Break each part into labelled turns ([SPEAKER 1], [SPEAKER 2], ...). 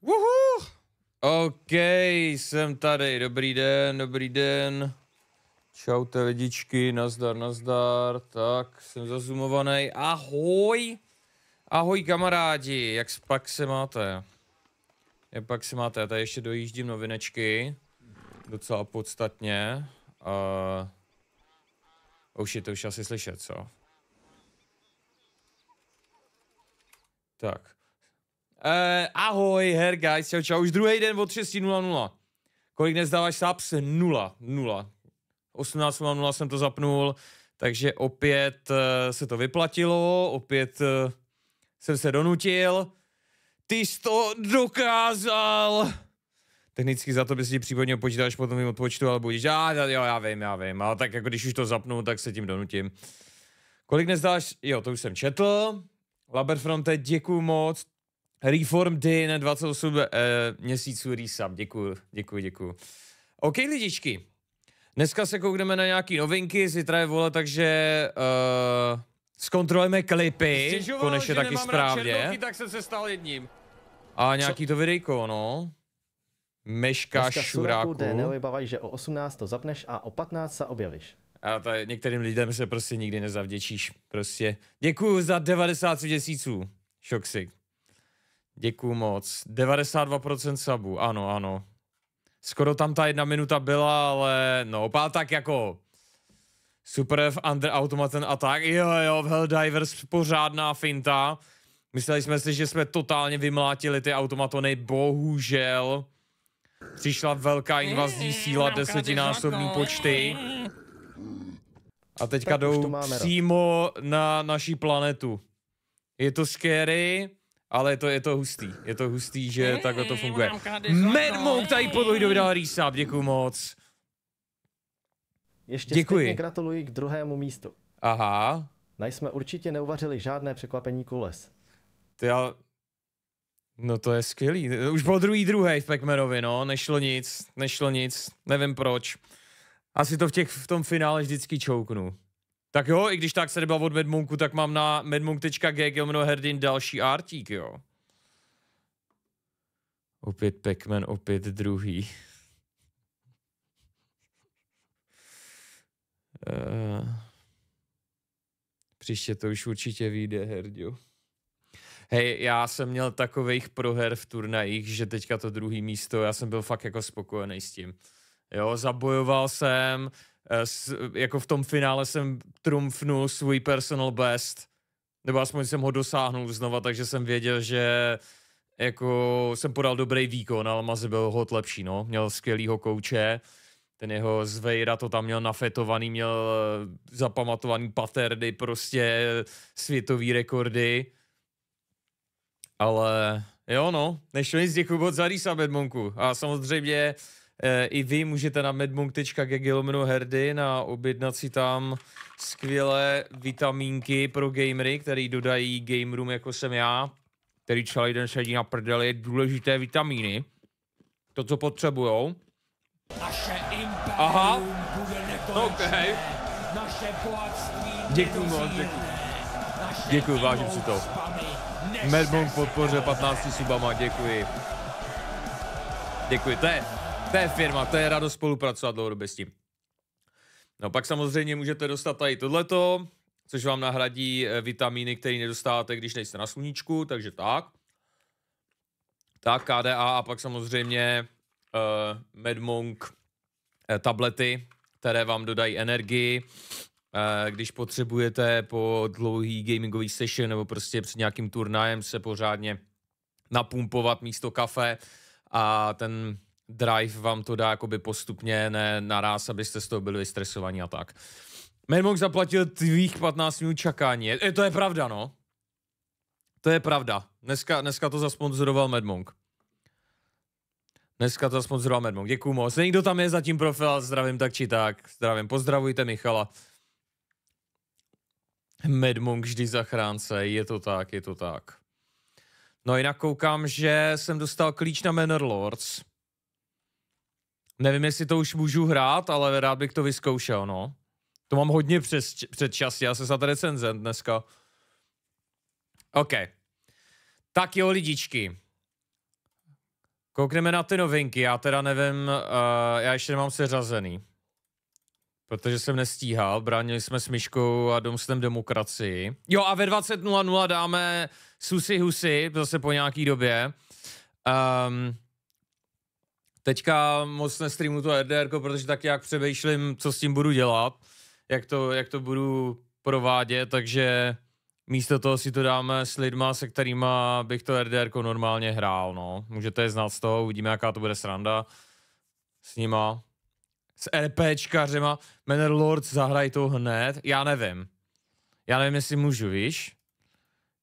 [SPEAKER 1] Uhu. OK, jsem tady. Dobrý den, dobrý den. te lidičky, nazdar, nazdar. Tak, jsem zazumovaný. Ahoj. Ahoj kamarádi, jak pak se máte? Jak pak se máte? Já tady ještě dojíždím novinečky. Docela podstatně. Uh, už je to už asi slyšet, co? Tak. Uh, ahoj, her guys, čau, čau, už druhý den od 6.00. Kolik nezdáváš subs? Nula, nula. 18.00 jsem to zapnul, takže opět uh, se to vyplatilo, opět uh, jsem se donutil. Ty jsi to dokázal! Technicky za to bys si případně počítal až potom mým odpočtu, ale budíš, já, já, já vím, já vím, ale tak jako když už to zapnu, tak se tím donutím. Kolik nezdáš? Jo, to už jsem četl. Laberfronte, děkuju moc. Reform D na 28 uh, eh, měsíců Resub. Děkuju, děkuju, děkuju. OK, lidičky. Dneska se koukneme na nějaký novinky, zítra je vole, takže uh, zkontrolujeme klipy. Stěžoval, konečně taky správně. Černoky, tak jsem se stal jedním. A nějaký Co? to videjko, no. Meška Dneska šuráku. Dneska
[SPEAKER 2] že o 18 to zapneš a o 15 se objevíš.
[SPEAKER 1] A to některým lidem se prostě nikdy nezavděčíš. Prostě děkuju za 90 měsíců. Šoksik. Děkuju moc. 92% sabů, ano, ano. Skoro tam ta jedna minuta byla, ale no, pá, tak jako... Super F, Under Automaten a tak. Jo, jo, v Helldivers pořádná finta. Mysleli jsme si, že jsme totálně vymlátili ty automatony, bohužel. Přišla velká invazní síla, desetinásobní počty. A teďka tak jdou přímo na naší planetu. Je to scary. Ale to, je to hustý, je to hustý, že takhle to funguje. Madmonk tady podloj dodal resub, děkuji moc.
[SPEAKER 2] Ještě Děkuji. gratuluji k druhému místu. Aha. Naj jsme určitě neuvařili žádné překvapení kules. Ty já...
[SPEAKER 1] No to je skvělý. Už byl druhý druhý v pac no. Nešlo nic, nešlo nic. Nevím proč. Asi to v, těch, v tom finále vždycky čouknu. Tak jo, i když tak se nebavu od Medmunku, tak mám na medmunk.gg herdin další artík, jo. Opět pac opět druhý. uh, příště to už určitě vyjde, Herdiu. Hej, já jsem měl takových proher v turnajích, že teďka to druhý místo, já jsem byl fakt jako spokojený s tím. Jo, zabojoval jsem, Eh, jako v tom finále jsem trumfnul svůj personal best, nebo aspoň jsem ho dosáhnul znova, takže jsem věděl, že jako jsem podal dobrý výkon, ale Mazi byl hod lepší, no. Měl skvělýho kouče, ten jeho zvejra to tam měl nafetovaný, měl eh, zapamatovaný paterdy, prostě eh, světový rekordy. Ale jo no, nešlo nic děkuji moc za Risa Bedmonku. A samozřejmě uh, Eh, I vy můžete na medmunk.gg lomeno herdy na objednat si tam skvělé vitamínky pro gamery, které dodají game room jako jsem já, který celý den sedí na prdeli, důležité vitamíny, to, co potřebujou. Aha, Naše Děkuju moc, děkuju. Děkuju, vážím si to. Medmunk podpoře 15 subama, děkuji. Děkuji, to je to je firma, to je radost spolupracovat dlouhodobě s tím. No pak samozřejmě můžete dostat tady tohleto, což vám nahradí eh, vitamíny, které nedostáváte, když nejste na sluníčku, takže tak. Tak, KDA a pak samozřejmě uh, Medmonk uh, tablety, které vám dodají energii, uh, když potřebujete po dlouhý gamingový session nebo prostě před nějakým turnajem se pořádně napumpovat místo kafe a ten drive vám to dá jakoby postupně, ne naraz, abyste z toho byli vystresovaní a tak. Menmok zaplatil tvých 15 minut čekání. E, to je pravda, no. To je pravda. Dneska, dneska to zasponzoroval Medmong. Dneska to zasponzoroval Medmong. Děkuju moc. Někdo tam je zatím profil, zdravím tak či tak. Zdravím, pozdravujte Michala. Medmong vždy zachránce, je to tak, je to tak. No jinak koukám, že jsem dostal klíč na Manor Lords. Nevím, jestli to už můžu hrát, ale rád bych to vyzkoušel, no. To mám hodně přes, před čas. já se to recenzent dneska. OK. Tak jo, lidičky. Koukneme na ty novinky, já teda nevím, uh, já ještě nemám seřazený. Protože jsem nestíhal, bránili jsme s Myškou a Domstem demokracii. Jo a ve 20.00 dáme Susi Husy, zase po nějaký době. Um, Teďka moc nestreamu to RDR, protože tak jak přemýšlím, co s tím budu dělat, jak to, jak to budu provádět, takže místo toho si to dáme s lidma, se kterými bych to RDR normálně hrál, no. Můžete je znát z toho, uvidíme, jaká to bude sranda s nima. S RPčkařema, Manor Lords zahraj to hned, já nevím. Já nevím, jestli můžu, víš?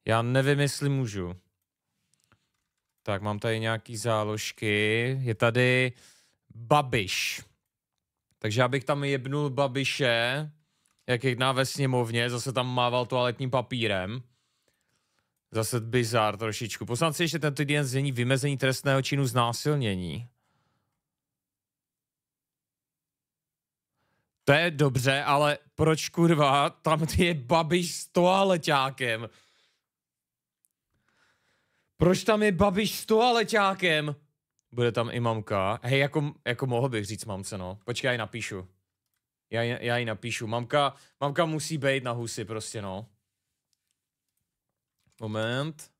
[SPEAKER 1] Já nevím, jestli můžu. Tak mám tady nějaký záložky. Je tady Babiš. Takže já bych tam jebnul Babiše, jak jedná ve sněmovně, zase tam mával toaletním papírem. Zase bizar trošičku. Poslanci ještě tento týden změní vymezení trestného činu znásilnění. To je dobře, ale proč kurva, tam je babiš s toaleťákem? Proč tam je Babiš s toaleťákem? Bude tam i mamka. Hej, jako, jako mohl bych říct mamce, no. Počkej, já ji napíšu. Já, já ji napíšu. Mamka, mamka musí být na husy prostě, no. Moment.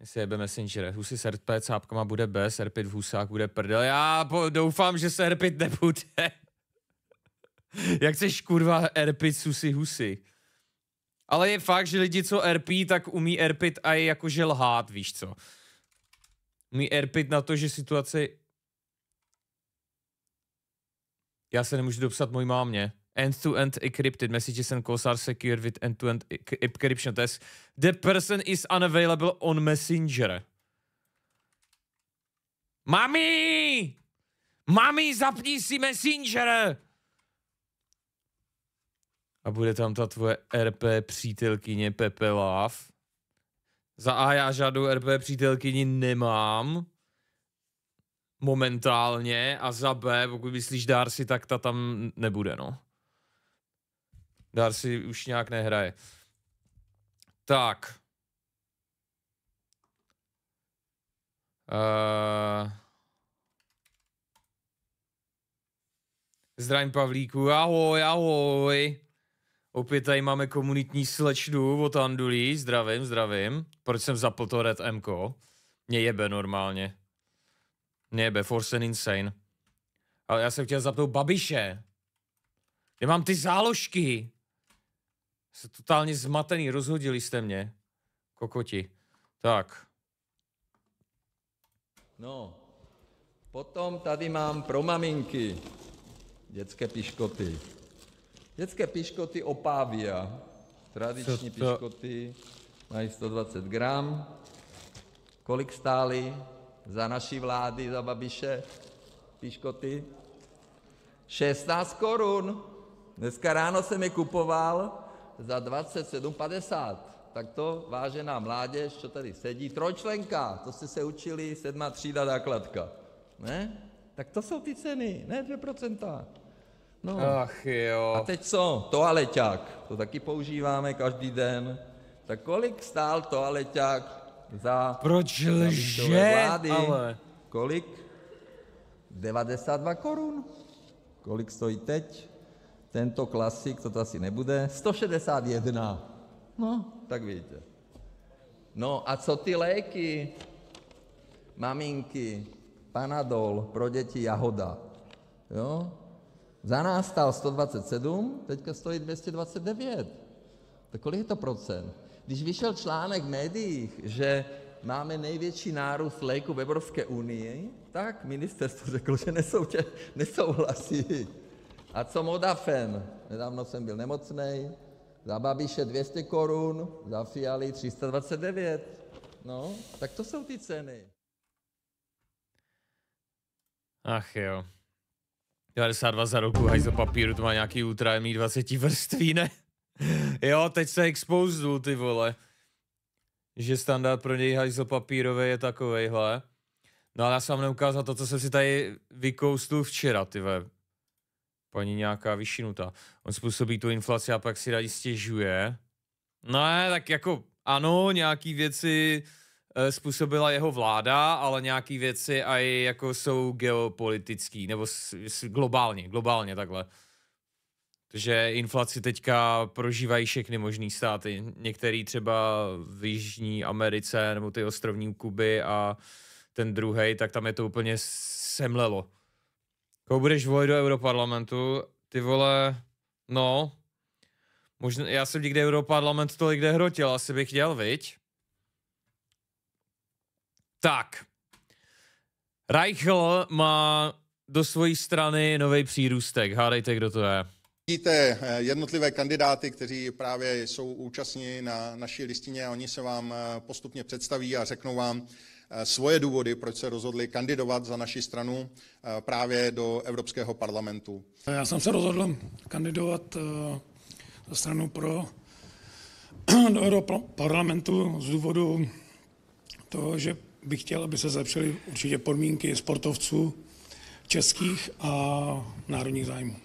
[SPEAKER 1] Jestli jebe Messenger, husy s RP cápkama bude B, serpit v husách bude prdel. Já doufám, že se RPit nebude. Jak chceš kurva RPit susy husy? Ale je fakt, že lidi, co RP, tak umí RPit a je jakože lhát, víš co. Umí RPit na to, že situace... Já se nemůžu dopsat mojí mámě. End-to-end -end encrypted messages and calls are secured with end-to-end -end encryption test. The person is unavailable on messenger. Mami! Mami, zapni si messenger! bude tam ta tvoje RP přítelkyně Pepe Love. Za A já žádnou RP přítelkyni nemám. Momentálně. A za B, pokud myslíš Darcy, tak ta tam nebude, no. Darcy už nějak nehraje. Tak. Uh... Eh. Zdravím Pavlíku, ahoj, ahoj. Opět tady máme komunitní slečnu od Andulí. Zdravím, zdravím. Proč jsem zapl to Red MK? Mě jebe normálně. Mě jebe, Force and Insane. Ale já jsem chtěl zapnout Babiše. Já mám ty záložky. Jste totálně zmatený, rozhodili jste mě. Kokoti.
[SPEAKER 2] Tak. No, potom tady mám pro maminky dětské piškoty. Dětské piškoty Opavia, tradiční piškoty, mají 120 gramů, kolik stály za naší vlády, za Babiše, piškoty? 16 korun, dneska ráno jsem je kupoval za 27,50, tak to, vážená mládež, co tady sedí, trojčlenka, to jste se učili, sedmá třída, základka, ne, tak to jsou ty ceny, ne 2 No. A teď co, toaleťák, to taky používáme každý den, tak kolik stál toaleťák za
[SPEAKER 1] Proč lže? vlády,
[SPEAKER 2] kolik? 92 korun, kolik stojí teď tento klasik, to asi nebude, 161, no tak vidíte. No a co ty léky, maminky, Panadol pro děti, Jahoda, jo? Za nás stál 127, teď stojí 229, tak kolik je to procent? Když vyšel článek v médiích, že máme největší nárůst léku v Evropské unii, tak ministerstvo řeklo, že nesouhlasí, a co Modafen, nedávno jsem byl nemocný, za Babiše 200 korun, za Fialy 329, no, tak to jsou ty ceny.
[SPEAKER 1] Ach jo. 92 za roku, za papíru, to má nějaký ultra MI 20 vrství, ne? jo, teď se expouzdul, ty vole. Že standard pro něj hajzl papírové je takovejhle. No ale já jsem vám neukázal to, co jsem si tady vykoustl včera, ty ve. Paní nějaká vyšinutá. On způsobí tu inflaci a pak si rádi stěžuje. No tak jako ano, nějaký věci Eh, způsobila jeho vláda, ale nějaký věci aj jako jsou geopolitický, nebo globálně, globálně takhle. Takže inflaci teďka prožívají všechny možné státy. Některý třeba v Jižní Americe nebo ty ostrovní Kuby a ten druhý, tak tam je to úplně semlelo. Koho budeš volit do Europarlamentu? Ty vole, no, možná, já jsem nikdy Europarlament tolik kde hrotil, asi bych chtěl, viď? Tak. Reichel má do své strany nový přírůstek. Hádejte, kdo to je.
[SPEAKER 2] Vidíte eh, jednotlivé kandidáty, kteří právě jsou účastní na naší listině a oni se vám eh, postupně představí a řeknou vám eh, svoje důvody, proč se rozhodli kandidovat za naši stranu právě do Evropského parlamentu. Já jsem se rozhodl kandidovat za stranu pro do Europarlamentu z důvodu
[SPEAKER 1] toho, že bych chtěl, aby se zlepšily určitě podmínky sportovců českých a národních zájmů.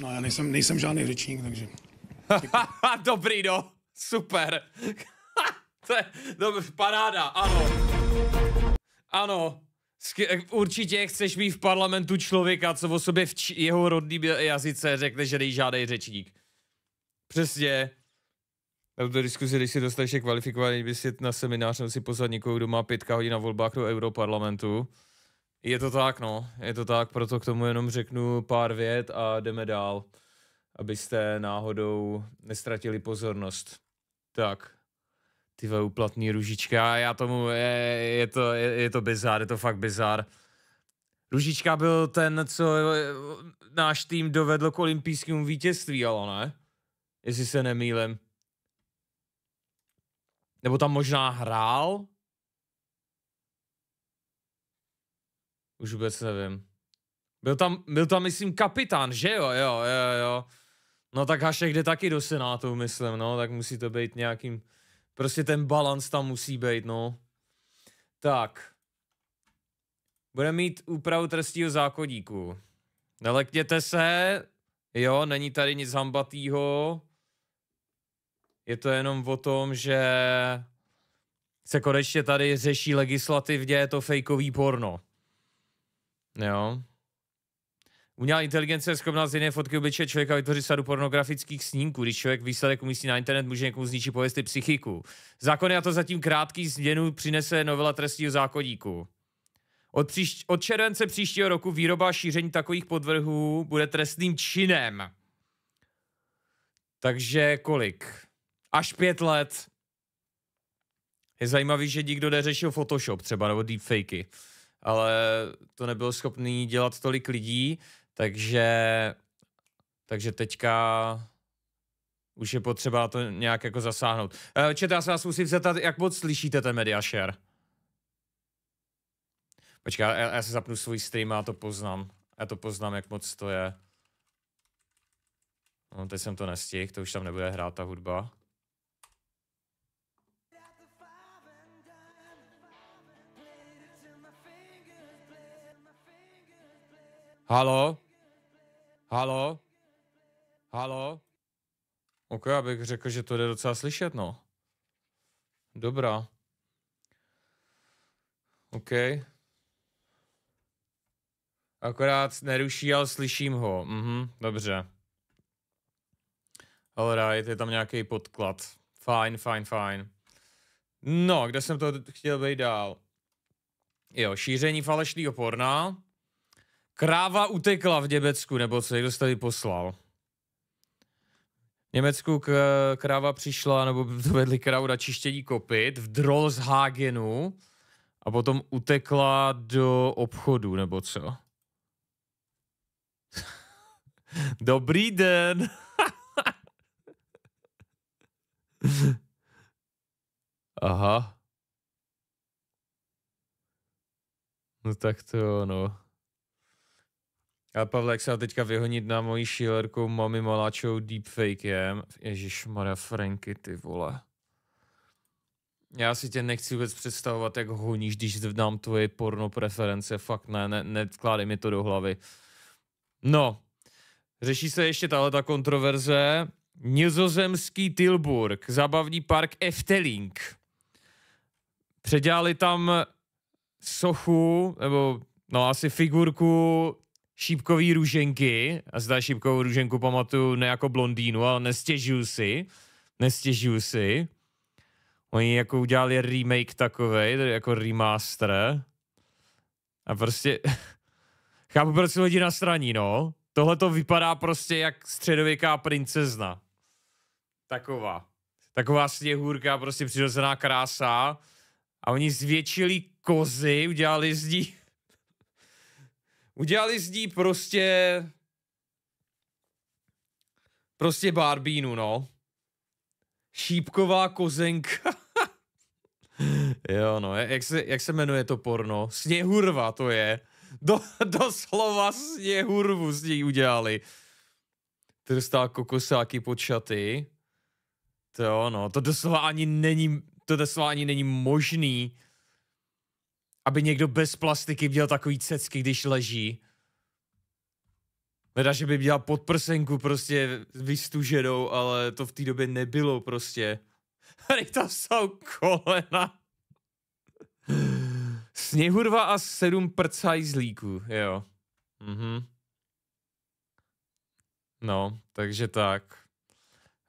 [SPEAKER 1] No já nejsem, nejsem žádný řečník, takže... Dobrý, do, no. Super. to je dobře, paráda, ano. Ano. Určitě chceš mít v parlamentu člověka, co o sobě v jeho rodný jazyce řekne, že nejžádej řečník. Přesně do diskuzi, když si dostaneš kvalifikovaný, by si na seminář nebo si pozvat někoho, kdo má pětka hodin na volbách do Europarlamentu. Je to tak, no, je to tak, proto k tomu jenom řeknu pár vět a jdeme dál, abyste náhodou nestratili pozornost. Tak, ty uplatný ružička, já tomu, je, je to, je, je to bizár, je to fakt bizár. Ružička byl ten, co eh, náš tým dovedl k olympijskému vítězství, ale ne? Jestli se nemýlím. Nebo tam možná hrál? Už vůbec nevím. Byl tam, byl tam myslím kapitán, že jo, jo, jo, jo. No tak Hašek jde taky do Senátu, myslím, no, tak musí to být nějakým, prostě ten balans tam musí být, no. Tak. Bude mít úpravu trestího zákodíku. Nelekněte se, jo, není tady nic hambatýho. Je to jenom o tom, že se konečně tady řeší legislativně to fejkový porno. Jo. Umělá inteligence je schopná z jiné fotky obličeje člověka vytvořit sadu pornografických snímků. Když člověk výsledek umístí na internet, může někomu zničit pověsty psychiku. Zákony a to zatím krátký změnu přinese novela trestního zákodíku. Od, příš- od července příštího roku výroba a šíření takových podvrhů bude trestným činem. Takže kolik? Až pět let. Je zajímavý, že nikdo neřešil Photoshop třeba nebo deepfakey, ale to nebylo schopný dělat tolik lidí, takže, takže teďka už je potřeba to nějak jako zasáhnout. Eh, Čet, já se vás musím zeptat, jak moc slyšíte ten media share? Počkej, já, já se zapnu svůj stream a to poznám. Já to poznám, jak moc to je. No, teď jsem to nestihl, to už tam nebude hrát ta hudba. Halo? Halo? Halo? Ok, já bych řekl, že to jde docela slyšet, no. Dobrá. OK. Akorát neruší, ale slyším ho. Mhm, dobře. Alright, je tam nějaký podklad. Fajn, fajn, fajn. No, kde jsem to chtěl být dál? Jo, šíření falešného porna. Kráva utekla v Německu, nebo co někdo se tady poslal. V Německu k, kráva přišla, nebo dovedli krávu na čištění kopit v Drolshagenu a potom utekla do obchodu, nebo co? Dobrý den! Aha. No tak to jo, no. A Pavle, jak se teďka vyhonit na moji šílerku mami maláčou deepfakem. Ježíš Maria Franky, ty vole. Já si tě nechci vůbec představovat, jak honíš, když znám tvoje porno preference. Fakt ne, ne, nevkládej mi to do hlavy. No, řeší se ještě tahle kontroverze. Nizozemský Tilburg, zabavní park Efteling. Předělali tam sochu, nebo no asi figurku šípkový růženky, a zda šípkovou růženku pamatuju ne jako blondýnu, ale nestěžuju si, nestěžuju si. Oni jako udělali remake takovej, jako remaster. A prostě, chápu, proč jsou lidi na straní, no. Tohle to vypadá prostě jak středověká princezna. Taková. Taková sněhůrka, prostě přirozená krása. A oni zvětšili kozy, udělali z nich Udělali z ní prostě... Prostě barbínu, no. Šípková kozenka. jo, no, jak se, jak se jmenuje to porno? Sněhurva to je. Do, doslova sněhurvu z ní udělali. Trstá kokosáky pod šaty. To ono, no, to doslova ani není, to doslova ani není možný aby někdo bez plastiky měl takový cecky, když leží. Teda, že by měla podprsenku prostě vystuženou, ale to v té době nebylo prostě. Tady to jsou kolena. Sněhurva a sedm prcajzlíků, jo. Mhm. No, takže tak.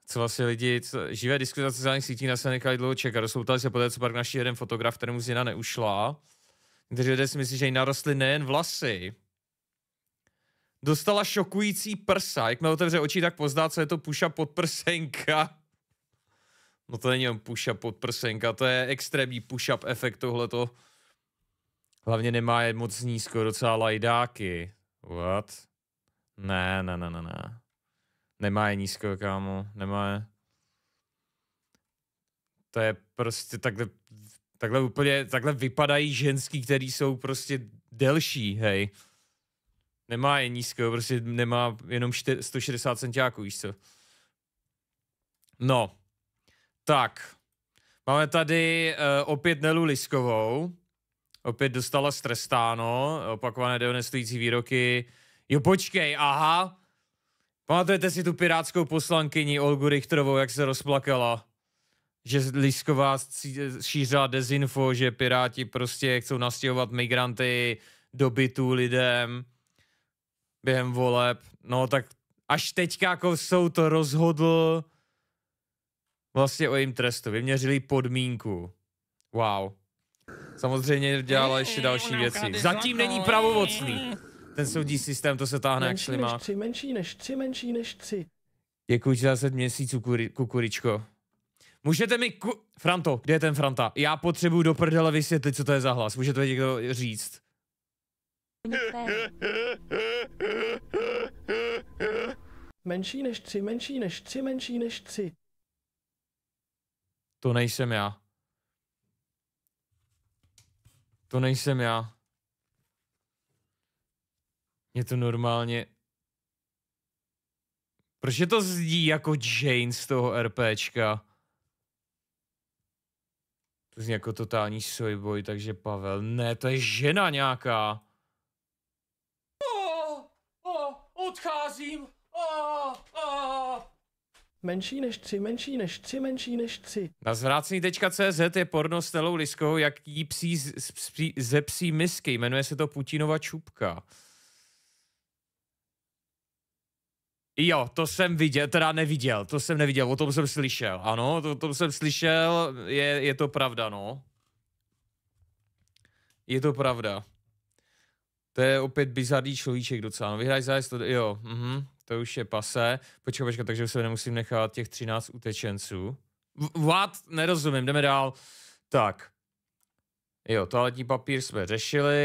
[SPEAKER 1] Co vlastně lidi, co, živé diskuze na sítí na se nechali dlouho čekat. Rozpoutali se poté, co pak naši jeden fotograf, kterému zina neušla kteří lidé si myslí, že jí narostly nejen vlasy. Dostala šokující prsa. Jak mi otevře oči, tak pozná, co je to puša podprsenka. No to není jen puša up pod prsenka, to je extrémní push-up efekt tohleto. Hlavně nemá je moc nízko, docela lajdáky. What? Ne, ne, ne, ne, ne. Nemá je nízko, kámo, nemá je. To je prostě takhle takhle úplně, takhle vypadají ženský, který jsou prostě delší, hej. Nemá je nízko, prostě nemá jenom 160 centiáků, víš co. No, tak. Máme tady uh, opět Nelu Liskovou. Opět dostala strestáno, opakované deonestující výroky. Jo, počkej, aha. Pamatujete si tu pirátskou poslankyni Olgu Richterovou, jak se rozplakala? že Lisková šířila dezinfo, že Piráti prostě chcou nastěhovat migranty do bytů lidem během voleb. No tak až teďka jako soud to rozhodl vlastně o jim trestu. Vyměřili podmínku. Wow. Samozřejmě dělala ještě další věci. Zatím není pravovocný. Ten soudní systém, to se táhne menší jak šlimák. Menší než tři, menší
[SPEAKER 2] než tři, menší než tři.
[SPEAKER 1] Děkuji za 10 měsíců, kukuričko. Můžete mi ku... Franto, kde je ten Franta? Já potřebuju do prdele vysvětlit, co to je za hlas. Můžete mi někdo říct?
[SPEAKER 2] Menší než tři, menší než tři, menší než tři.
[SPEAKER 1] To nejsem já. To nejsem já. Je to normálně... Proč je to zdí jako Jane z toho RPčka? To zní jako totální sojboj, takže Pavel, ne, to je žena nějaká. Oh, oh, odcházím. Oh, oh.
[SPEAKER 2] Menší než tři, menší než tři, menší než tři.
[SPEAKER 1] Na zvrácný.cz je porno s Telou Liskou, jak jí psí, z, psí ze psí misky. Jmenuje se to Putinova čupka. Jo, to jsem viděl, teda neviděl, to jsem neviděl, o tom jsem slyšel, ano, to, o tom jsem slyšel, je, je to pravda, no. Je to pravda. To je opět bizarní človíček docela, no, vyhraj za to, jo, mhm, to už je pase. Počkej, počkej, takže se nemusím nechat těch 13 utečenců. What? Nerozumím, jdeme dál. Tak. Jo, toaletní papír jsme řešili,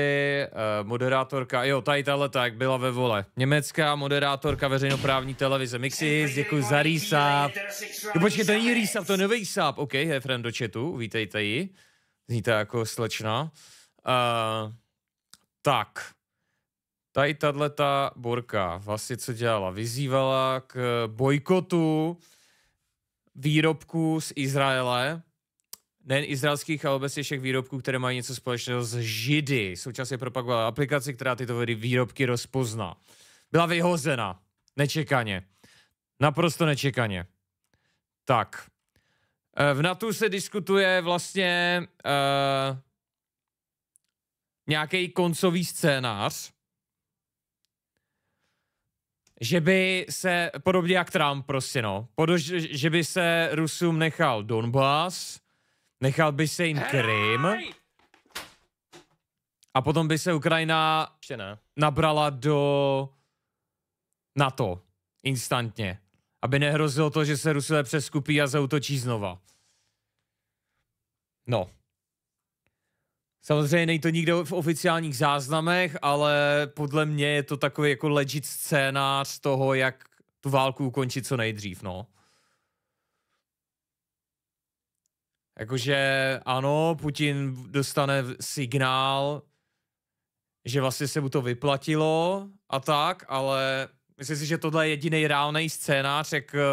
[SPEAKER 1] uh, moderátorka, jo, tady tahle tak byla ve vole. Německá moderátorka veřejnoprávní televize Mixis, děkuji za rýsap. Jo, počkej, to není rýsap, to je nový sáp. OK, je friend do chatu, vítejte ji. to jako slečna. Uh, tak. Tady tahle ta Borka vlastně co dělala? Vyzývala k eh, bojkotu výrobků z Izraele, nejen izraelských, ale obecně všech výrobků, které mají něco společného s Židy. Současně propagovala aplikaci, která tyto výrobky rozpozná. Byla vyhozena. Nečekaně. Naprosto nečekaně. Tak. Eh, v NATO se diskutuje vlastně uh, eh, nějaký koncový scénář, že by se, podobně jak Trump prostě no, podož, že by se Rusům nechal Donbass, Nechal by se jim Krym. A potom by se Ukrajina nabrala do NATO. Instantně. Aby nehrozilo to, že se Rusové přeskupí a zautočí znova. No. Samozřejmě není to nikde v oficiálních záznamech, ale podle mě je to takový jako legit scénář toho, jak tu válku ukončit co nejdřív, no. Jakože ano, Putin dostane signál, že vlastně se mu to vyplatilo a tak, ale myslím si, že tohle je jediný reálný scénář, jak eh,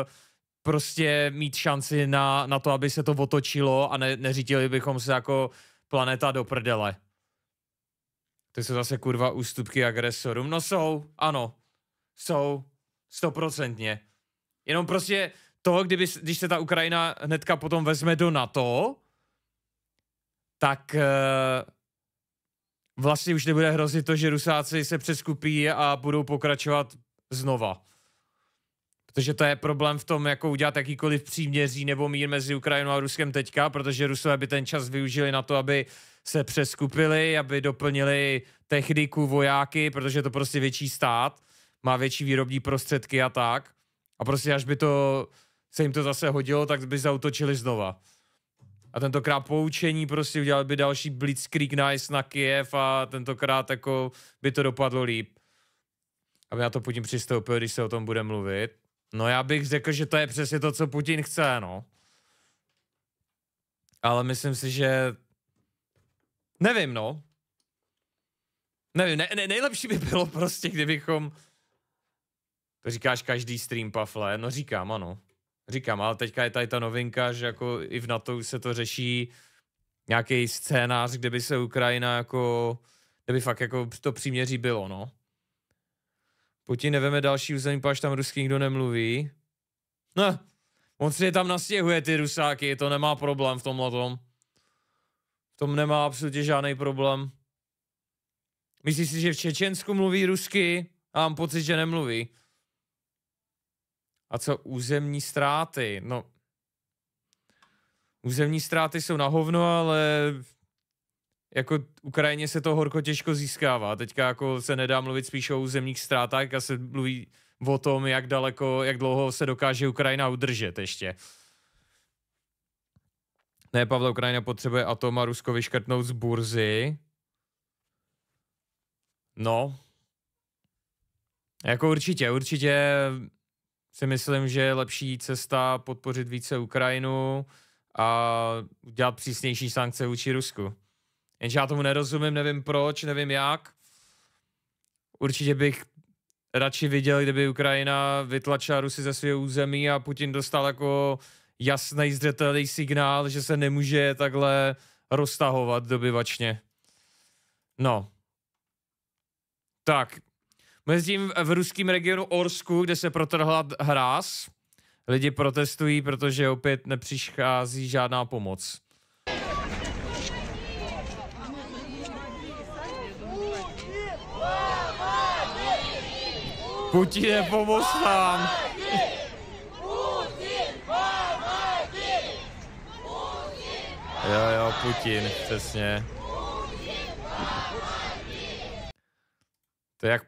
[SPEAKER 1] prostě mít šanci na, na to, aby se to otočilo a ne, neřítili bychom se jako planeta do prdele. To jsou zase kurva ústupky agresorům. No jsou, ano, jsou, stoprocentně. Jenom prostě toho, kdyby, když se ta Ukrajina hnedka potom vezme do NATO, tak eh, vlastně už nebude hrozit to, že Rusáci se přeskupí a budou pokračovat znova. Protože to je problém v tom, jako udělat jakýkoliv příměří nebo mír mezi Ukrajinou a Ruskem teďka, protože Rusové by ten čas využili na to, aby se přeskupili, aby doplnili techniku, vojáky, protože je to prostě větší stát, má větší výrobní prostředky a tak. A prostě až by to se jim to zase hodilo, tak by zautočili znova. A tentokrát poučení prostě udělali by další blitzkrieg nice na Kiev a tentokrát jako by to dopadlo líp. Aby na to Putin přistoupil, když se o tom bude mluvit. No já bych řekl, že to je přesně to, co Putin chce, no. Ale myslím si, že... Nevím, no. Nevím, ne, ne, nejlepší by bylo prostě, kdybychom... To říkáš každý stream, Pafle. No říkám, ano. Říkám, ale teďka je tady ta novinka, že jako i v NATO se to řeší nějaký scénář, kde by se Ukrajina jako, kde by fakt jako to příměří bylo, no. Putin neveme další území, až tam ruský nikdo nemluví. No, on si je tam nastěhuje ty rusáky, to nemá problém v tomhle tom. V tom nemá absolutně žádný problém. Myslíš si, že v Čečensku mluví rusky? A mám pocit, že nemluví. A co územní ztráty? No, územní ztráty jsou na hovno, ale jako Ukrajině se to horko těžko získává. Teďka jako se nedá mluvit spíš o územních ztrátách a se mluví o tom, jak daleko, jak dlouho se dokáže Ukrajina udržet ještě. Ne, Pavle, Ukrajina potřebuje atom a Rusko vyškrtnout z burzy. No. Jako určitě, určitě si myslím, že je lepší cesta podpořit více Ukrajinu a dělat přísnější sankce vůči Rusku. Jenže já tomu nerozumím, nevím proč, nevím jak. Určitě bych radši viděl, kdyby Ukrajina vytlačila Rusy ze svého území a Putin dostal jako jasný, zřetelný signál, že se nemůže takhle roztahovat dobyvačně. No. Tak, Mezitím v ruském regionu Orsku, kde se protrhla hráz, lidi protestují, protože opět nepřichází žádná pomoc. je pomoc nám! Jo, jo, Putin, přesně. To je jak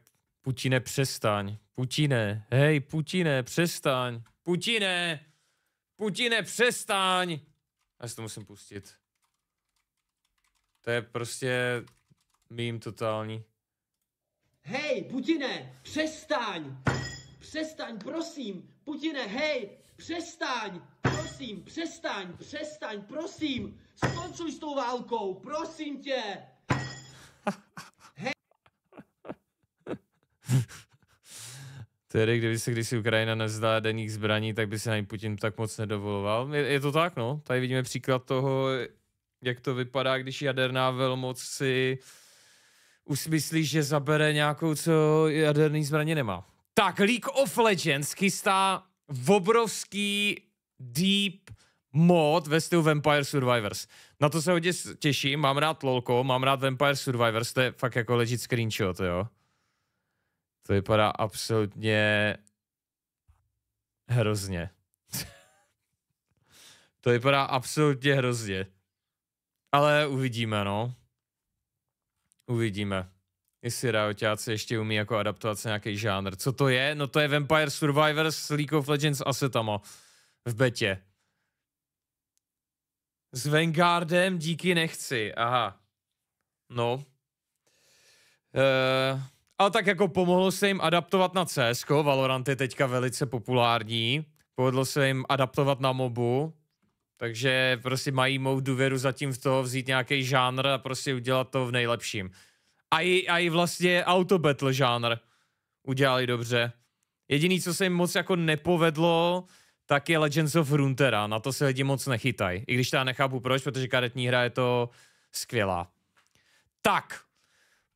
[SPEAKER 1] Putine, přestaň. Putine, hej, Putine, přestaň. Putine, Putine, přestaň. Já si to musím pustit. To je prostě mým totální.
[SPEAKER 2] Hej, Putine, přestaň! Přestaň, prosím! Putine, hej, přestaň! Prosím, přestaň, přestaň, prosím! Skončuj s tou válkou, prosím tě!
[SPEAKER 1] Tedy, kdyby se když si Ukrajina nezdá denních zbraní, tak by se ani Putin tak moc nedovoloval. Je, je to tak, no. Tady vidíme příklad toho, jak to vypadá, když jaderná velmoc si usmyslí, že zabere nějakou, co jaderný zbraně nemá. Tak, League of Legends chystá obrovský deep mod ve stylu Vampire Survivors. Na to se hodně těším, mám rád LOLko, mám rád Vampire Survivors, to je fakt jako legit screenshot, jo. To vypadá absolutně hrozně. to vypadá absolutně hrozně. Ale uvidíme, no. Uvidíme. Jestli Riotáci ještě umí jako adaptovat se nějaký žánr. Co to je? No to je Vampire Survivor s League of Legends asetama v betě. S Vanguardem díky nechci. Aha. No. Uh... Ale tak jako pomohlo se jim adaptovat na CS, Valorant je teďka velice populární, povedlo se jim adaptovat na MOBu, takže prostě mají mou důvěru zatím v to vzít nějaký žánr a prostě udělat to v nejlepším. A i, a i vlastně auto battle žánr udělali dobře. Jediný, co se jim moc jako nepovedlo, tak je Legends of Runeterra. Na to se lidi moc nechytají. I když já nechápu proč, protože karetní hra je to skvělá. Tak,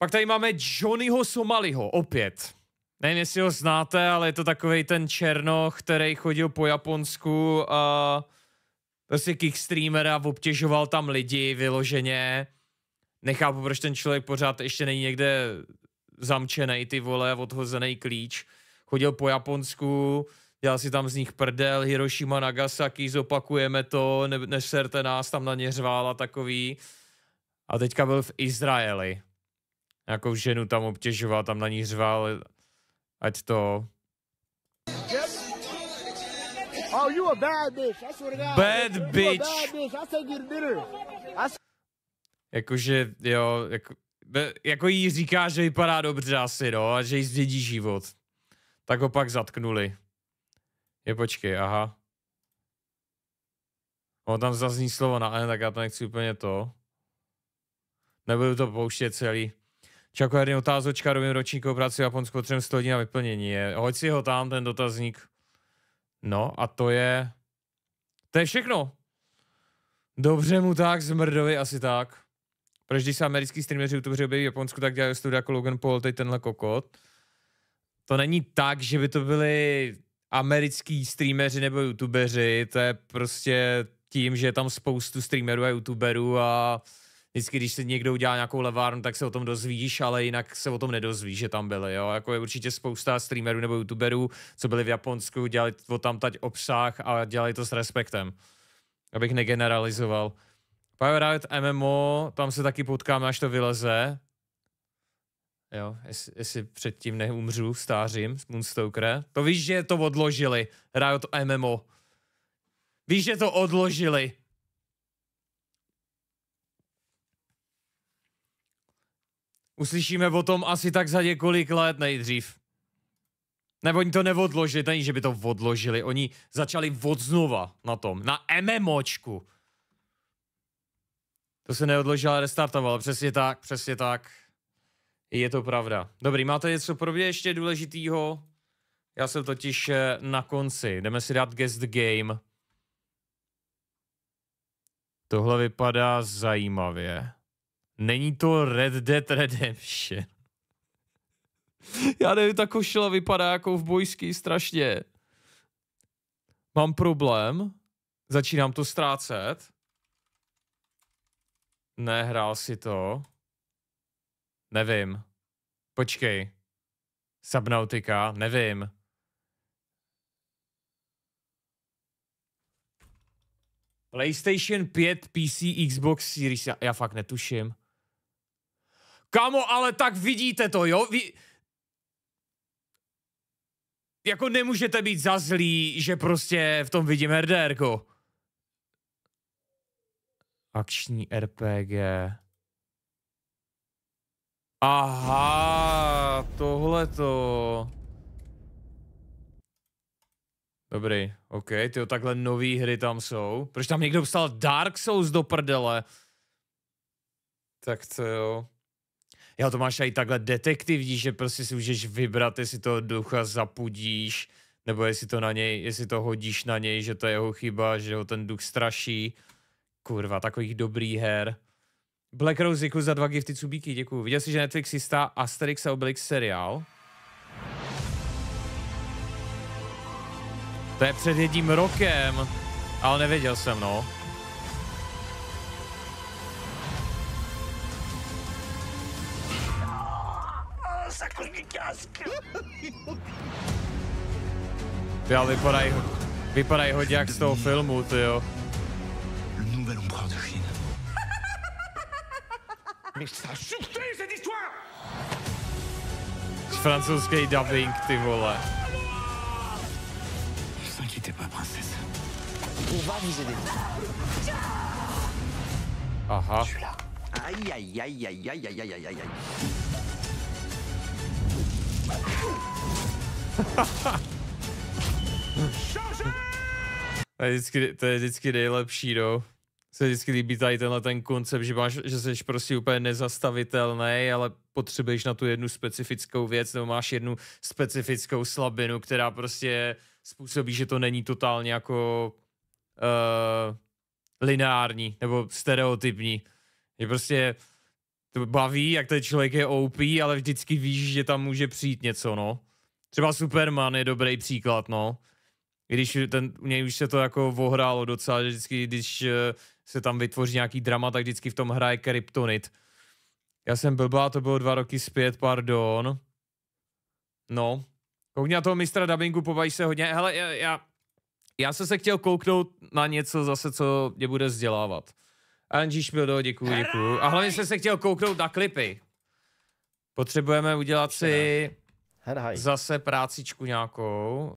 [SPEAKER 1] pak tady máme Johnnyho Somaliho, opět. Nevím, jestli ho znáte, ale je to takový ten černoch, který chodil po Japonsku a prostě kickstreamer a obtěžoval tam lidi vyloženě. Nechápu, proč ten člověk pořád ještě není někde zamčený ty vole, odhozený klíč. Chodil po Japonsku, dělal si tam z nich prdel, Hiroshima, Nagasaki, zopakujeme to, ne, neserte nás, tam na ně řvál a takový. A teďka byl v Izraeli nějakou ženu tam obtěžoval, tam na ní řval, ať to...
[SPEAKER 2] Oh, you a bad bitch, I swear to God. Bad bitch. I
[SPEAKER 1] Jakože, jo, jako, jako jí říká, že vypadá dobře asi, no, a že jí zvědí život. Tak ho pak zatknuli. Je, počkej, aha. On tam zazní slovo na N, tak já to nechci úplně to. Nebudu to pouštět celý. Čako jedný otázočka rovin ročníku práci v Japonsku potřebujeme 100 hodin na vyplnění. Je, hoď si ho tam, ten dotazník. No a to je... To je všechno. Dobře mu tak, zmrdovi asi tak. Protože když se americký streameři, youtubeři objeví v Japonsku, tak dělají studia jako Logan Paul, teď tenhle kokot. To není tak, že by to byli americký streameři nebo youtubeři, to je prostě tím, že je tam spoustu streamerů a youtuberů a uh, vždycky, když si někdo udělá nějakou levárnu, tak se o tom dozvíš, ale jinak se o tom nedozvíš, že tam byly. Jo? Jako je určitě spousta streamerů nebo youtuberů, co byli v Japonsku, dělali o tam tať obsah a dělali to s respektem. Abych negeneralizoval. Power Riot MMO, tam se taky potkáme, až to vyleze. Jo, jestli, jestli předtím neumřu stářím z Moonstalkera. To víš, že to odložili, Riot MMO. Víš, že to odložili. Uslyšíme o tom asi tak za několik let nejdřív. Nebo oni to neodložili, to není, že by to odložili, oni začali znova na tom, na MMOčku. To se neodložilo, ale restartovalo, přesně tak, přesně tak. Je to pravda. Dobrý, máte něco pro mě ještě důležitýho? Já jsem totiž eh, na konci, jdeme si dát guest game. Tohle vypadá zajímavě. Není to Red Dead Redemption. Já nevím, ta košila vypadá jako v bojský strašně. Mám problém, začínám to ztrácet. Nehrál si to. Nevím. Počkej. Subnautika, nevím. PlayStation 5, PC, Xbox Series, já, já fakt netuším. Kámo, ale tak vidíte to, jo? Vy... Jako nemůžete být za zlý, že prostě v tom vidím RDRko. Akční RPG. Aha, tohle to. Dobrý, ok, ty takhle nový hry tam jsou. Proč tam někdo psal Dark Souls do prdele? Tak to jo já to máš i takhle detektivní, že prostě si můžeš vybrat, jestli toho ducha zapudíš, nebo jestli to na něj, jestli to hodíš na něj, že to je jeho chyba, že ho ten duch straší. Kurva, takových dobrý her. Black Rose, děkuji za dva gifty cubíky, děkuji. Viděl jsi, že Netflix jistá Asterix a Obelix seriál? To je před jedním rokem, ale nevěděl jsem, no.
[SPEAKER 2] sakořní kásky.
[SPEAKER 1] Ty ale vypadají, vypadaj hodně jak z toho filmu, ty jo. Francouzský dubbing, ty vole. Aha.
[SPEAKER 2] Aïe aïe aïe aïe aïe aïe aïe aïe aïe
[SPEAKER 1] to, je vždycky, to je vždycky nejlepší, no. Se vždycky líbí tady tenhle ten koncept, že, máš, že jsi prostě úplně nezastavitelný, ale potřebuješ na tu jednu specifickou věc, nebo máš jednu specifickou slabinu, která prostě způsobí, že to není totálně jako uh, lineární nebo stereotypní. Je prostě to baví, jak ten člověk je OP, ale vždycky víš, že tam může přijít něco, no. Třeba Superman je dobrý příklad, no. Když ten, u něj už se to jako ohrálo docela, že vždycky, když eh, se tam vytvoří nějaký drama, tak vždycky v tom hraje Kryptonit. Já jsem blbá, to bylo dva roky zpět, pardon. No. Koukně na toho mistra dubbingu, pobají se hodně. Hele, já, já, já jsem se chtěl kouknout na něco zase, co mě bude vzdělávat. Angie Špildo, děkuji, děkuji. A hlavně jsem se chtěl kouknout na klipy. Potřebujeme udělat si zase prácičku nějakou.